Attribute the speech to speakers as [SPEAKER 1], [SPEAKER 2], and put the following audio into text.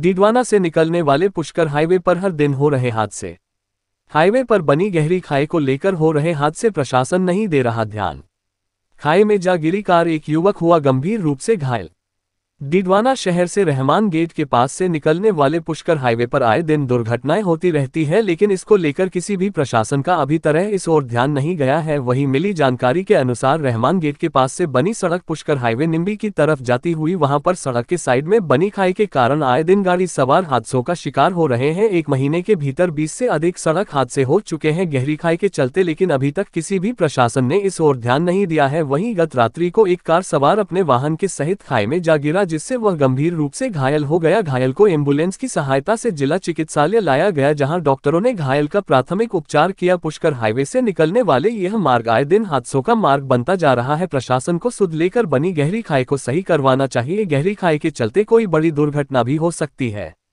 [SPEAKER 1] डिडवाना से निकलने वाले पुष्कर हाईवे पर हर दिन हो रहे हादसे हाईवे पर बनी गहरी खाई को लेकर हो रहे हादसे प्रशासन नहीं दे रहा ध्यान खाई में जा गिरी कार एक युवक हुआ गंभीर रूप से घायल डिडवाना शहर से रहमान गेट के पास से निकलने वाले पुष्कर हाईवे पर आए दिन दुर्घटनाएं होती रहती है लेकिन इसको लेकर किसी भी प्रशासन का अभी तरह इस ओर ध्यान नहीं गया है वहीं मिली जानकारी के अनुसार रहमान गेट के पास से बनी सड़क पुष्कर हाईवे निम्बी की तरफ जाती हुई वहां पर सड़क के साइड में बनी खाई के कारण आए दिन गाड़ी सवार हादसों का शिकार हो रहे हैं एक महीने के भीतर बीस से अधिक सड़क हादसे हो चुके हैं गहरी खाई के चलते लेकिन अभी तक किसी भी प्रशासन ने इस ओर ध्यान नहीं दिया है वहीं गत रात्रि को एक कार सवार अपने वाहन के सहित खाई में जा गिरा जिससे वह गंभीर रूप से घायल हो गया घायल को एम्बुलेंस की सहायता से जिला चिकित्सालय लाया गया जहां डॉक्टरों ने घायल का प्राथमिक उपचार किया पुष्कर हाईवे से निकलने वाले यह मार्ग आए दिन हादसों का मार्ग बनता जा रहा है प्रशासन को सुध लेकर बनी गहरी खाई को सही करवाना चाहिए गहरी खाई के चलते कोई बड़ी दुर्घटना भी हो सकती
[SPEAKER 2] है